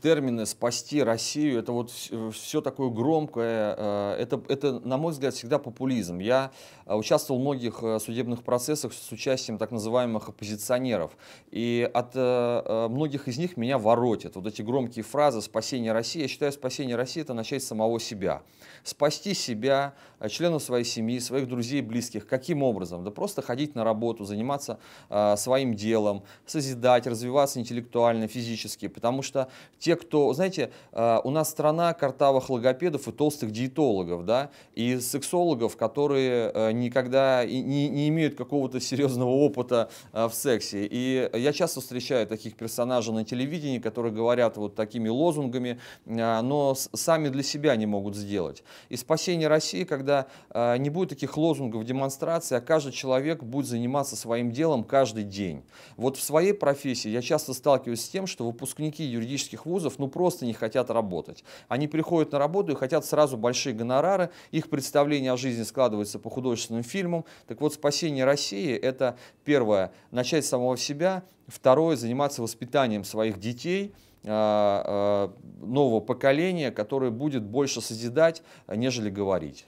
термины «спасти Россию», это вот все э, такое громкое, э, это, это, на мой взгляд, всегда популизм. Я э, участвовал в многих судебных процессах с участием так называемых оппозиционеров, и от многих из них меня воротят. Вот эти громкие фразы «спасение России», я считаю, спасение России – это начать с самого себя. Спасти себя, членов своей семьи, своих друзей, близких. Каким образом? Да просто ходить на работу, заниматься своим делом, созидать, развиваться интеллектуально, физически, потому что те те, кто, знаете, э, у нас страна картавых логопедов и толстых диетологов, да, и сексологов, которые э, никогда не, не имеют какого-то серьезного опыта э, в сексе. И я часто встречаю таких персонажей на телевидении, которые говорят вот такими лозунгами, но сами для себя не могут сделать. И спасение России, когда не будет таких лозунгов, демонстраций, а каждый человек будет заниматься своим делом каждый день. Вот в своей профессии я часто сталкиваюсь с тем, что выпускники юридических вузов вузов ну просто не хотят работать. Они приходят на работу и хотят сразу большие гонорары, их представление о жизни складывается по художественным фильмам. Так вот, спасение России – это первое, начать с самого себя, второе, заниматься воспитанием своих детей а, – а, нового поколения, которое будет больше созидать, нежели говорить.